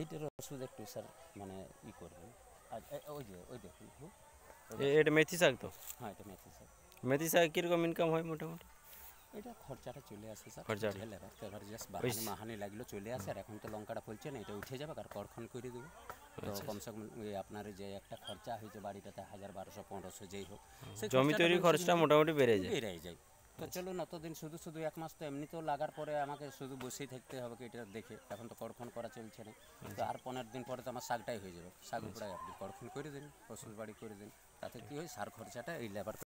এইটার ওষুধ একটু স্যার মানে ই করবেন আর ওই যে ওই দেখুন এটা মেথি শাক তো হ্যাঁ এটা মেথি শাক মেথি শাক কীরকম ইনকাম হয় মোটামুটি এটা খরচাটা চলে আসে স্যার খরচা এবার জাস্ট মাহানি লাগলো চলে আসে আর এখন তো লঙ্কাটা ফলছে না এটা উঠে যাবে আর করখন করে দেবো তো আচ্ছা, আচ্ছা। কমসে কম আপনার যে একটা খরচা হয়েছে বাড়িটাতে হাজার বারোশো পনেরোশো যেই হোক জমি তৈরি খরচটা মোটামুটি বেড়ে যায় বেড়ে যায় তো চলুন এতদিন শুধু শুধু এক মাস তো এমনিতেও লাগার পরে আমাকে শুধু বসেই থাকতে হবে কি এটা দেখে এখন তো করফন করা চলছে না তো আচ্ছা। আর পনেরো দিন পরে তো আমার শাকটাই হয়ে যাবে শাক আচ্ছা। উপরে আপনি করফন করে দিন ফসল বাড়ি করে দিন তাতে কি হয় সার খরচাটা এই লেবার